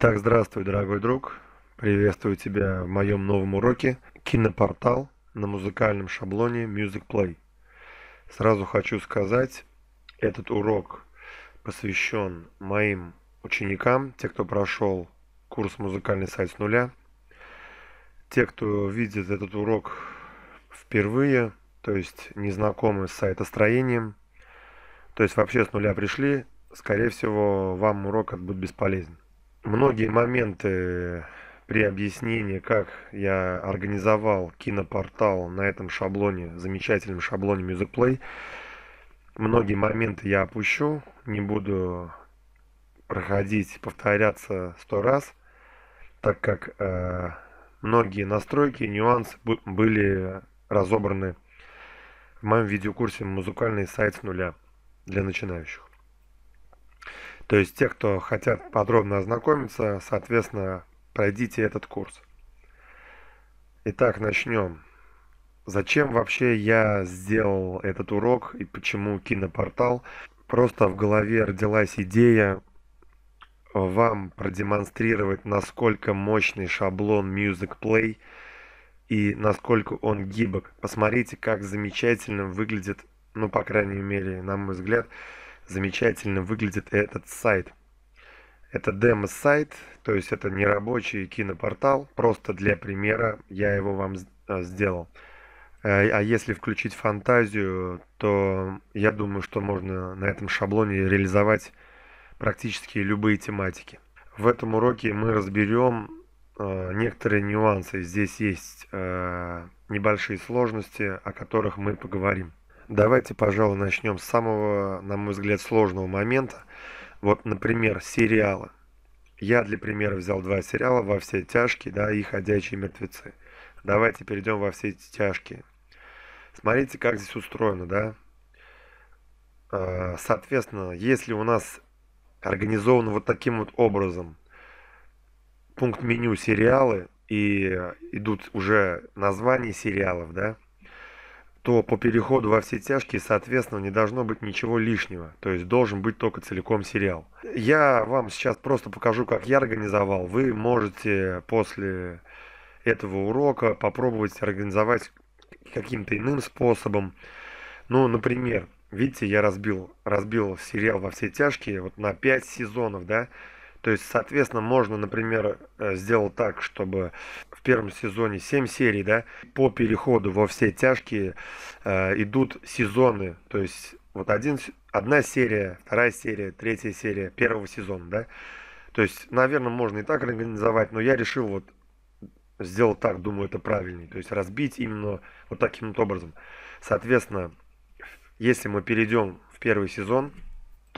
Итак, здравствуй, дорогой друг. Приветствую тебя в моем новом уроке «Кинопортал» на музыкальном шаблоне Music Play. Сразу хочу сказать, этот урок посвящен моим ученикам, те, кто прошел курс «Музыкальный сайт с нуля». Те, кто видит этот урок впервые, то есть не знакомы с сайтостроением, то есть вообще с нуля пришли, скорее всего, вам урок будет бесполезен многие моменты при объяснении, как я организовал кинопортал на этом шаблоне, замечательном шаблоне Music Play, многие моменты я опущу, не буду проходить, повторяться сто раз, так как э, многие настройки нюансы были разобраны в моем видеокурсе «Музыкальный сайт с нуля» для начинающих. То есть те, кто хотят подробно ознакомиться, соответственно, пройдите этот курс. Итак, начнем. Зачем вообще я сделал этот урок и почему кинопортал? Просто в голове родилась идея вам продемонстрировать, насколько мощный шаблон Music Play и насколько он гибок. Посмотрите, как замечательно выглядит, ну, по крайней мере, на мой взгляд, замечательно выглядит этот сайт. Это демо-сайт, то есть это не рабочий кинопортал, просто для примера я его вам э, сделал. Э, а если включить фантазию, то я думаю, что можно на этом шаблоне реализовать практически любые тематики. В этом уроке мы разберем э, некоторые нюансы. Здесь есть небольшие сложности, о которых мы поговорим. Давайте, пожалуй, начнем с самого, на мой взгляд, сложного момента. Вот, например, сериалы. Я для примера взял два сериала «Во все тяжкие» да, и «Ходячие мертвецы». Давайте перейдем во все эти тяжкие. Смотрите, как здесь устроено, да? А, соответственно, если у нас организовано вот таким вот образом пункт меню сериалы и идут уже названия сериалов, да, то по переходу во все тяжкие, соответственно, не должно быть ничего лишнего. То есть должен быть только целиком сериал. Я вам сейчас просто покажу, как я организовал. Вы можете после этого урока попробовать организовать каким-то иным способом. Ну, например, видите, я разбил, разбил сериал во все тяжкие вот на 5 сезонов, да, то есть, соответственно, можно, например, э, сделать так, чтобы в первом сезоне 7 серий, да, по переходу во все тяжкие э, идут сезоны. То есть, вот один, одна серия, вторая серия, третья серия первого сезона, да. То есть, наверное, можно и так организовать, но я решил вот сделать так, думаю, это правильнее. То есть разбить именно вот таким вот образом. Соответственно, если мы перейдем в первый сезон,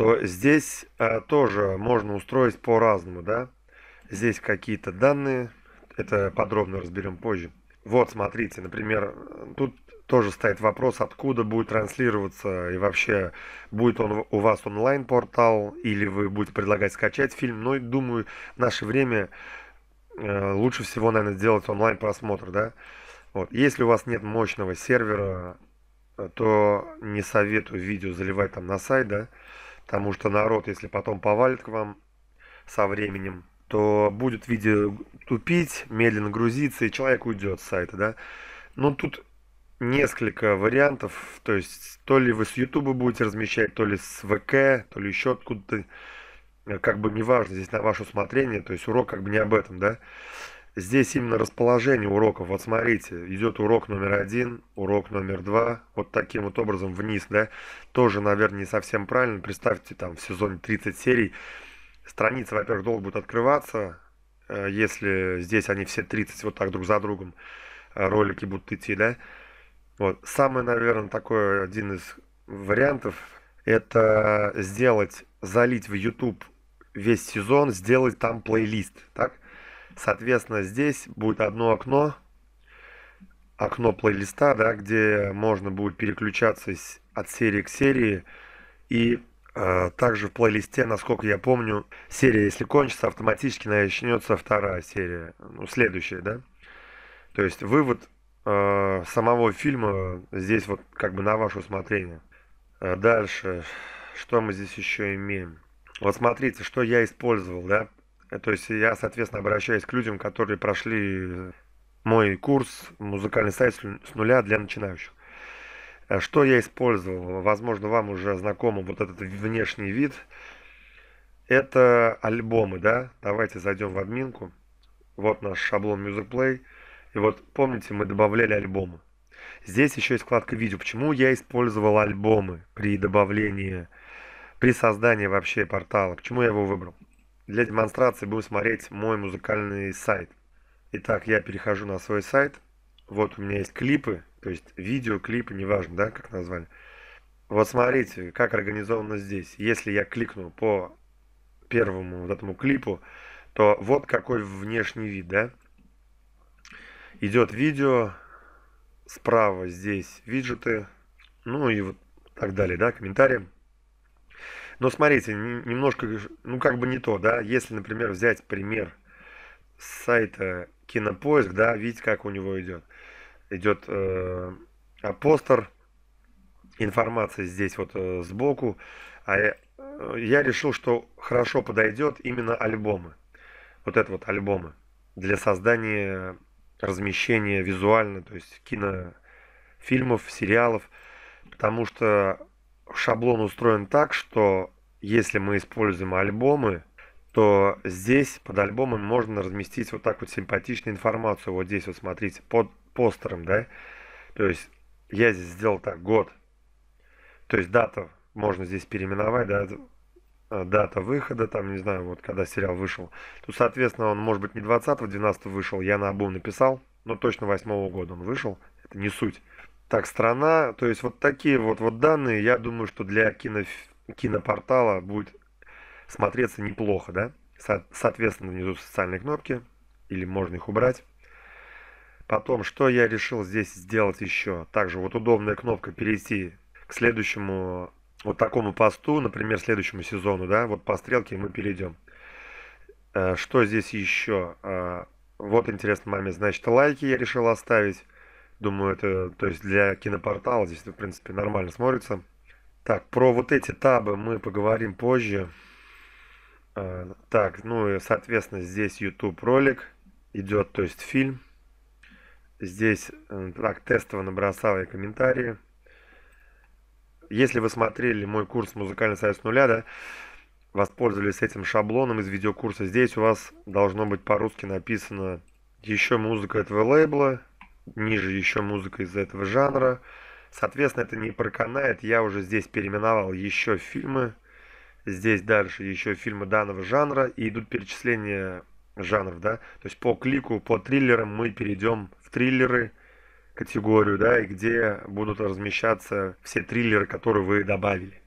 то здесь а, тоже можно устроить по-разному, да? Здесь какие-то данные, это подробно разберем позже. Вот, смотрите, например, тут тоже стоит вопрос, откуда будет транслироваться и вообще будет он у вас онлайн-портал или вы будете предлагать скачать фильм. Но, ну думаю, в наше время э, лучше всего, наверное, сделать онлайн-просмотр, да? Вот. Если у вас нет мощного сервера, э, то не советую видео заливать там на сайт, да? Потому что народ, если потом повалит к вам со временем, то будет в виде тупить, медленно грузиться, и человек уйдет с сайта, да. Но ну, тут несколько вариантов, то есть то ли вы с YouTube будете размещать, то ли с ВК, то ли еще откуда-то, как бы неважно, здесь на ваше усмотрение, то есть урок как бы не об этом, да. Здесь именно расположение уроков. Вот смотрите, идет урок номер один, урок номер два, вот таким вот образом вниз, да. Тоже, наверное, не совсем правильно. Представьте, там в сезоне 30 серий страницы, во-первых, долго будут открываться, э, если здесь они все 30 вот так друг за другом э, ролики будут идти, да. Вот. Самый, наверное, такой один из вариантов, это сделать, залить в YouTube весь сезон, сделать там плейлист, так? Соответственно, здесь будет одно окно, окно плейлиста, да, где можно будет переключаться от серии к серии. И э, также в плейлисте, насколько я помню, серия, если кончится, автоматически начнется вторая серия, ну, следующая, да. То есть вывод э, самого фильма здесь вот как бы на ваше усмотрение. Э, дальше, что мы здесь еще имеем? Вот смотрите, что я использовал, да, Э, то есть я, соответственно, обращаюсь к людям, которые прошли э, мой курс «Музыкальный сайт с нуля для начинающих». Э, что я использовал? Возможно, вам уже знаком вот этот внешний вид. Это альбомы, да? Давайте зайдем в админку. Вот наш шаблон Music Play. И вот помните, мы добавляли альбомы. Здесь еще есть вкладка видео. Почему я использовал альбомы при добавлении, при создании вообще портала? Почему я его выбрал? Для демонстрации будем смотреть мой музыкальный сайт. Итак, я перехожу на свой сайт. Вот у меня есть клипы, то есть видео, клипы, неважно, да, как назвали. Вот смотрите, как организовано здесь. Если я кликну по первому вот этому клипу, то вот какой внешний вид, да. Идет видео, справа здесь виджеты, ну и вот так далее, да, комментарии. Но смотрите, немножко, ну как бы не то, да, если, например, взять пример с сайта Кинопоиск, да, видите, как у него идет. Идет э, апостер, информация здесь вот э, сбоку, а я, э, я решил, что хорошо подойдет именно альбомы. Вот это вот альбомы для создания размещения визуально, то есть кинофильмов, сериалов, потому что шаблон устроен так, что если мы используем альбомы, то здесь под альбомом можно разместить вот так вот симпатичную информацию. Вот здесь вот смотрите, под постером, да? То есть я здесь сделал так, год. То есть дата можно здесь переименовать, да, э, дата выхода, там, не знаю, вот когда сериал вышел. Тут, соответственно, он, может быть, не 20-го, 12 вышел, я на обум написал, но точно 8 -го года он вышел, это не суть. Так, страна, то есть вот такие вот, вот данные, я думаю, что для кино, кинопортала будет смотреться неплохо, да? Со соответственно, внизу социальные кнопки, или можно их убрать. Потом, что я решил здесь сделать еще? Также вот удобная кнопка перейти к следующему вот такому посту, например, следующему сезону, да, вот по стрелке мы перейдем. Э, что здесь еще? Э, вот интересный момент. Значит, лайки я решил оставить. Думаю, это, то есть для кинопортала здесь, в принципе, нормально смотрится. Так, про вот эти табы мы поговорим позже. А, так, ну и, соответственно, здесь YouTube ролик идет, то есть фильм. Здесь э, так тестово набросал я комментарии. Если вы смотрели мой курс «Музыкальный союз с нуля», да, воспользовались этим шаблоном из видеокурса, здесь у вас должно быть по-русски написано еще музыка этого лейбла, ниже еще музыка из этого жанра. Соответственно, это не проканает. Я уже здесь переименовал еще фильмы. Здесь дальше еще фильмы данного жанра. И идут перечисления жанров, да. То есть по клику, по триллерам мы перейдем в триллеры категорию, да, и где будут размещаться все триллеры, которые вы добавили.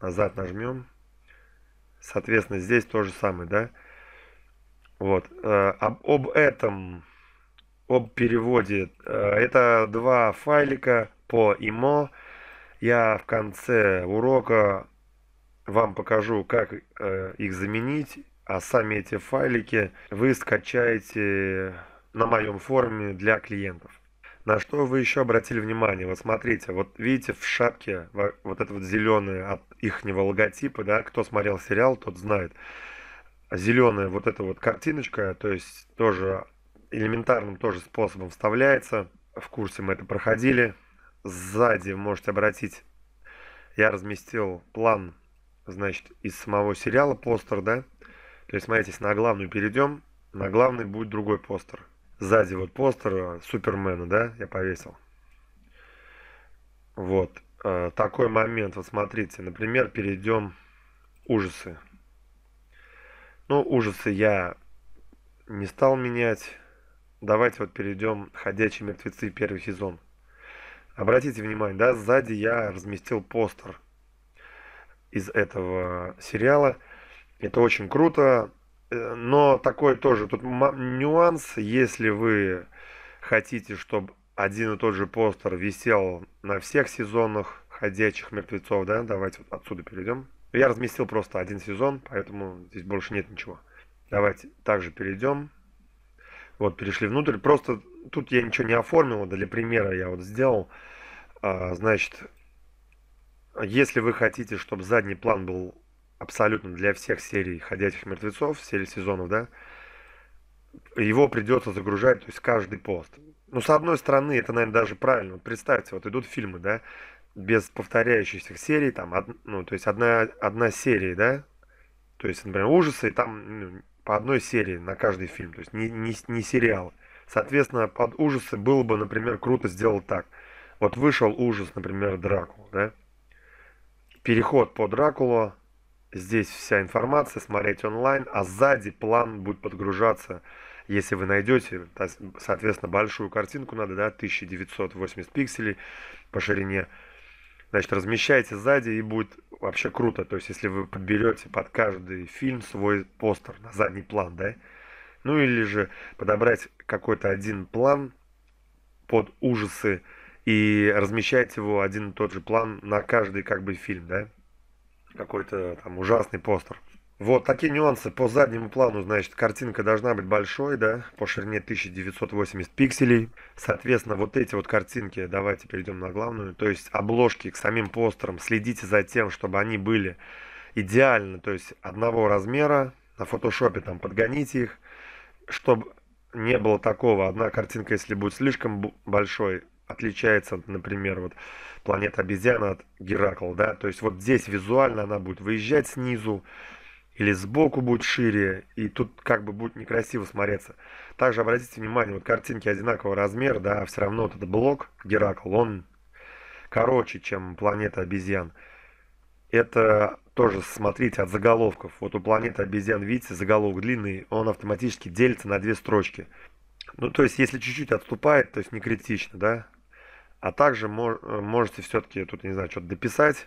Назад нажмем. Соответственно, здесь то же самое, да. Вот. Э, об, об этом об переводе. Э, это два файлика по ИМО. Я в конце урока вам покажу, как э, их заменить, а сами эти файлики вы скачаете на моем форуме для клиентов. На что вы еще обратили внимание? Вот смотрите, вот видите в шапке вот это вот зеленое от ихнего логотипа, да, кто смотрел сериал, тот знает. Зеленая вот эта вот картиночка, то есть тоже элементарным тоже способом вставляется. В курсе мы это проходили. Сзади можете обратить, я разместил план, значит, из самого сериала постер, да. То есть, смотрите, если на главную перейдем, на главный будет другой постер. Сзади вот постер э, Супермена, да, я повесил. Вот. Э, такой момент, вот смотрите, например, перейдем ужасы. Ну, ужасы я не стал менять давайте вот перейдем «Ходячие мертвецы» первый сезон. Обратите внимание, да, сзади я разместил постер из этого сериала. Это очень круто, э, но такой тоже тут нюанс, если вы хотите, чтобы один и тот же постер висел на всех сезонах ходячих мертвецов, да, давайте вот отсюда перейдем. Я разместил просто один сезон, поэтому здесь больше нет ничего. Давайте также перейдем вот, перешли внутрь. Просто тут я ничего не оформил, для примера я вот сделал. А, значит, если вы хотите, чтобы задний план был абсолютно для всех серий «Ходячих мертвецов», серий сезонов, да, его придется загружать, то есть каждый пост. Ну, с одной стороны, это, наверное, даже правильно. Вот представьте, вот идут фильмы, да, без повторяющихся серий, там, од, ну, то есть одна, одна серия, да, то есть, например, ужасы, и там ну, по одной серии на каждый фильм, то есть не, не, не сериалы. Соответственно, под ужасы было бы, например, круто сделать так. Вот вышел ужас, например, Дракула, да? Переход по Дракулу, здесь вся информация, смотреть онлайн, а сзади план будет подгружаться, если вы найдете, соответственно, большую картинку надо, да, 1980 пикселей по ширине, значит, размещайте сзади и будет вообще круто. То есть, если вы подберете под каждый фильм свой постер на задний план, да? Ну или же подобрать какой-то один план под ужасы и размещать его один и тот же план на каждый как бы фильм, да? какой-то там ужасный постер. Вот такие нюансы. По заднему плану, значит, картинка должна быть большой, да, по ширине 1980 пикселей. Соответственно, вот эти вот картинки, давайте перейдем на главную, то есть обложки к самим постерам, следите за тем, чтобы они были идеально, то есть одного размера, на фотошопе там подгоните их, чтобы не было такого, одна картинка, если будет слишком большой, отличается, например, вот планета обезьяна от Геракл, да, то есть вот здесь визуально она будет выезжать снизу, или сбоку будет шире, и тут как бы будет некрасиво смотреться. Также обратите внимание, вот картинки одинакового размера, да, все равно вот этот блок Геракл, он короче, чем планета обезьян. Это тоже смотрите от заголовков. Вот у планеты обезьян, видите, заголовок длинный, он автоматически делится на две строчки. Ну, то есть, если чуть-чуть отступает, то есть не критично, да, а также э, можете все-таки, тут не знаю, что-то дописать.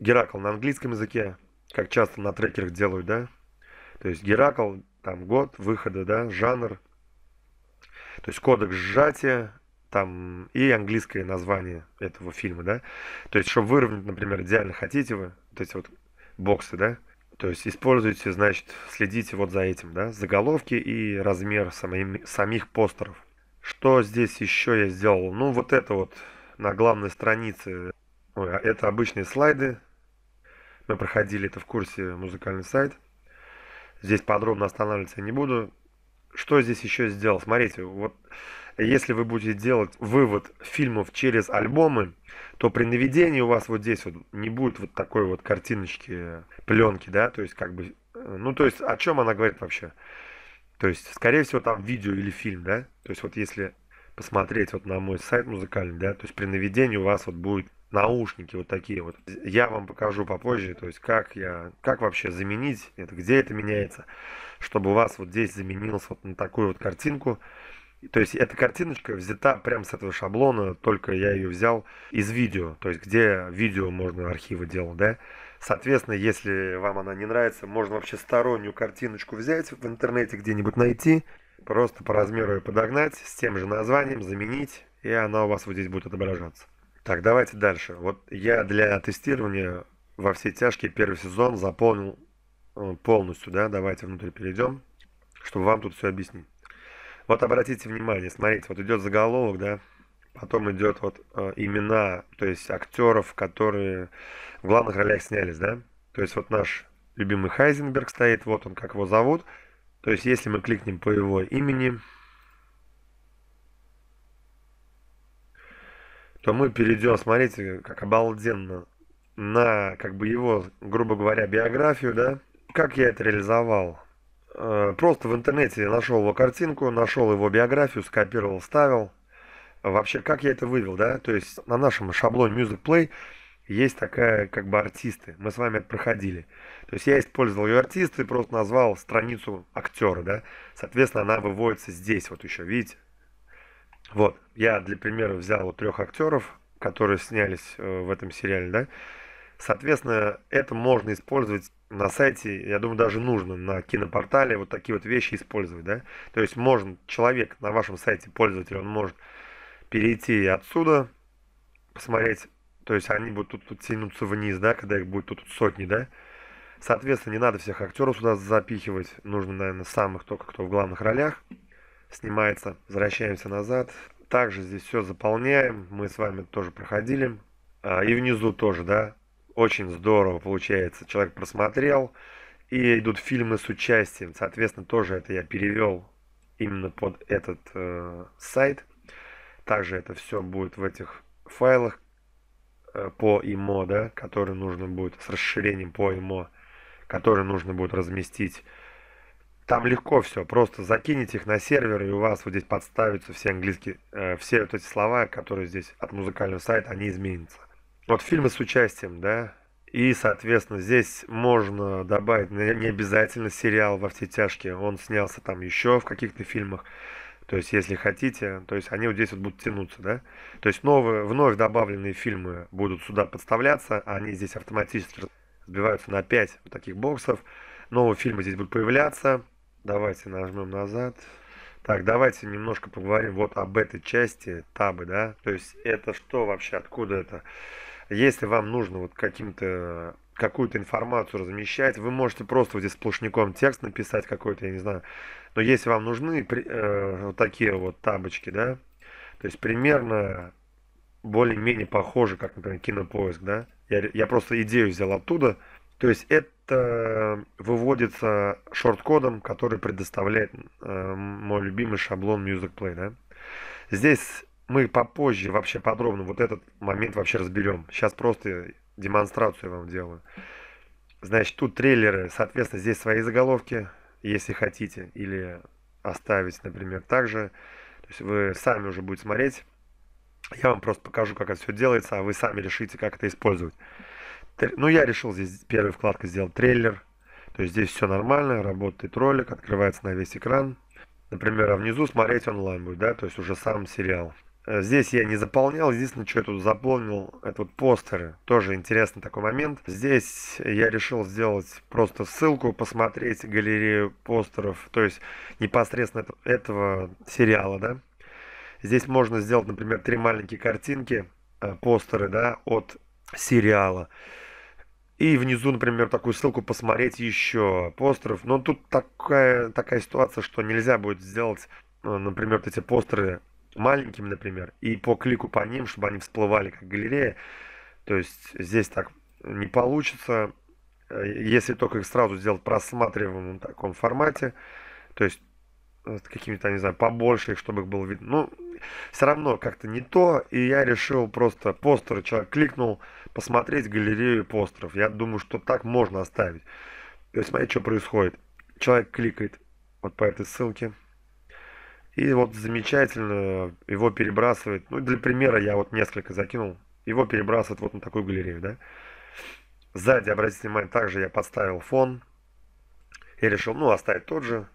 Геракл на английском языке, как часто на трекерах делают, да? То есть Геракл, там год выхода, да, жанр, то есть кодекс сжатия, там и английское название этого фильма, да. То есть, чтобы выровнять, например, идеально хотите вы, вот эти вот боксы, да, то есть используйте, значит, следите вот за этим, да, заголовки и размер самим, самих постеров. Что здесь еще я сделал? Ну, вот это вот на главной странице. Ой, а это обычные слайды. Мы проходили это в курсе музыкальный сайт. Здесь подробно останавливаться не буду. Что здесь еще сделал? Смотрите, вот если вы будете делать вывод фильмов через альбомы, то при наведении у вас вот здесь вот не будет вот такой вот картиночки, пленки, да, то есть как бы, э, ну то есть о чем она говорит вообще? То есть, скорее всего, там видео или фильм, да? То есть, вот если посмотреть вот на мой сайт музыкальный, да, то есть при наведении у вас вот будут наушники вот такие вот. Я вам покажу попозже, то есть как я, как вообще заменить это, где это меняется, чтобы у вас вот здесь заменилось вот на такую вот картинку. То есть эта картиночка взята прям с этого шаблона, только я ее взял из видео, то есть где видео можно архивы делать, да. Соответственно, если вам она не нравится, можно вообще стороннюю картиночку взять, в интернете где-нибудь найти, просто по размеру ее подогнать, с тем же названием заменить, и она у вас вот здесь будет отображаться. Так, давайте дальше. Вот я для тестирования во все тяжкие первый сезон заполнил э, полностью, да, давайте внутрь перейдем, чтобы вам тут все объяснить. Вот обратите внимание, смотрите, вот идет заголовок, да, Потом идет вот э, имена, то есть актеров, которые в главных ролях снялись, да? То есть вот наш любимый Хайзенберг стоит, вот он, как его зовут. То есть если мы кликнем по его имени, то мы перейдем, смотрите, как обалденно, на как бы его, грубо говоря, биографию, да? Как я это реализовал? Э, просто в интернете нашел его картинку, нашел его биографию, скопировал, ставил. Вообще, как я это вывел, да? То есть на нашем шаблоне Music Play есть такая, как бы, артисты. Мы с вами это проходили. То есть я использовал ее артисты, просто назвал страницу актера, да? Соответственно, она выводится здесь, вот еще, видите? Вот, я для примера взял вот трех актеров, которые снялись э, в этом сериале, да? Соответственно, это можно использовать на сайте, я думаю, даже нужно на кинопортале вот такие вот вещи использовать, да? То есть можно, человек на вашем сайте, пользователь, он может перейти отсюда, посмотреть, то есть они будут тут, тут тянуться вниз, да, когда их будет тут, тут сотни, да. Соответственно, не надо всех актеров сюда запихивать, нужно, наверное, самых только, кто в главных ролях. Снимается, возвращаемся назад. Также здесь все заполняем, мы с вами тоже проходили. А, и внизу тоже, да, очень здорово получается, человек просмотрел. И идут фильмы с участием, соответственно, тоже это я перевел именно под этот э, сайт. Также это все будет в этих файлах э, по ИМО, да, которые нужно будет с расширением по ИМО, которые нужно будет разместить. Там легко все, просто закинете их на сервер, и у вас вот здесь подставятся все английские, э, все вот эти слова, которые здесь от музыкального сайта, они изменятся. Вот фильмы с участием, да, и, соответственно, здесь можно добавить не обязательно сериал «Во все тяжкие». Он снялся там еще в каких-то фильмах. То есть, если хотите, то есть они вот здесь вот будут тянуться, да. То есть новые, вновь добавленные фильмы будут сюда подставляться, а они здесь автоматически сбиваются на 5 вот таких боксов. Новые фильмы здесь будут появляться. Давайте нажмем назад. Так, давайте немножко поговорим вот об этой части табы, да. То есть это что вообще, откуда это? Если вам нужно вот каким-то какую-то информацию размещать, вы можете просто вот здесь сплошняком текст написать какой-то, я не знаю. Но если вам нужны э, вот такие вот табочки, да, то есть примерно более-менее похоже, как, например, кинопоиск, да. Я, я просто идею взял оттуда. То есть это выводится шорт-кодом, который предоставляет э, мой любимый шаблон Music Play, да. Здесь мы попозже вообще подробно вот этот момент вообще разберем. Сейчас просто демонстрацию вам делаю. Значит, тут трейлеры, соответственно, здесь свои заголовки, если хотите, или оставить, например, также. То есть вы сами уже будете смотреть. Я вам просто покажу, как это все делается, а вы сами решите, как это использовать. Ну, я решил здесь первую вкладку сделать трейлер. То есть здесь все нормально, работает ролик, открывается на весь экран. Например, а внизу смотреть онлайн будет, да, то есть уже сам сериал. Э, здесь я не заполнял, единственное, что я тут заполнил, это вот постеры. Тоже интересный такой момент. Здесь я решил сделать просто ссылку, посмотреть галерею постеров, то есть непосредственно этого сериала, да. Здесь можно сделать, например, три маленькие картинки, э, постеры, да, от сериала. И внизу, например, такую ссылку посмотреть еще постеров. Но тут такая, такая ситуация, что нельзя будет сделать, э, например, вот эти постеры маленьким, например, и по клику по ним, чтобы они всплывали как галерея. То есть здесь так не получится. Э, если только их сразу сделать просматриваемом таком формате, то есть э, какими-то, не знаю, побольше их, чтобы их было видно. Ну, все равно как-то не то, и я решил просто постеры, человек кликнул, посмотреть галерею постеров. Я думаю, что так можно оставить. То есть смотрите, что происходит. Человек кликает вот по этой ссылке, и вот замечательно его перебрасывает. Ну, для примера я вот несколько закинул. Его перебрасывает вот на такую галерею, да. Сзади, обратите внимание, также я подставил фон. И решил, ну, оставить тот же.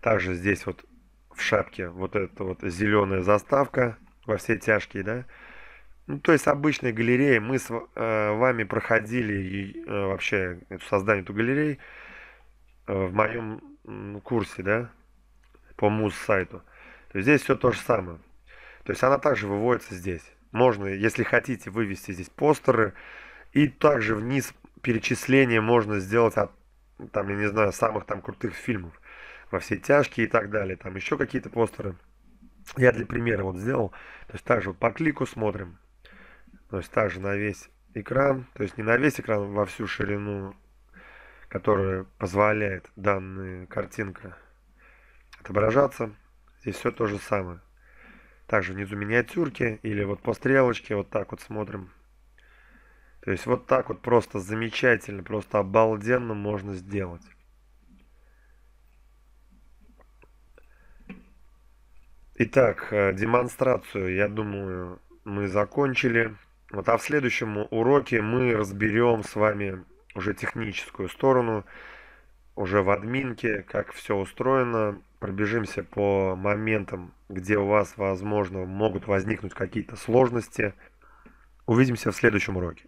Также здесь вот в шапке вот эта вот зеленая заставка во все тяжкие, да. Ну, то есть обычной галереи мы с э, вами проходили и, э, вообще создание эту галерей э, в моем курсе, да, по муз сайту. То есть здесь все то же самое. То есть она также выводится здесь. Можно, если хотите, вывести здесь постеры. И также вниз перечисление можно сделать от, там, я не знаю, самых там крутых фильмов. Во все тяжкие и так далее. Там еще какие-то постеры. Я для примера вот сделал. То есть также вот по клику смотрим. То есть также на весь экран. То есть не на весь экран, а во всю ширину, которая позволяет данная картинка отображаться. Здесь все то же самое. Также внизу миниатюрки или вот по стрелочке вот так вот смотрим. То есть вот так вот просто замечательно, просто обалденно можно сделать. Итак, э, демонстрацию, я думаю, мы закончили. Вот, а в следующем уроке мы разберем с вами уже техническую сторону, уже в админке, как все устроено, пробежимся по моментам, где у вас, возможно, могут возникнуть какие-то сложности. Увидимся в следующем уроке.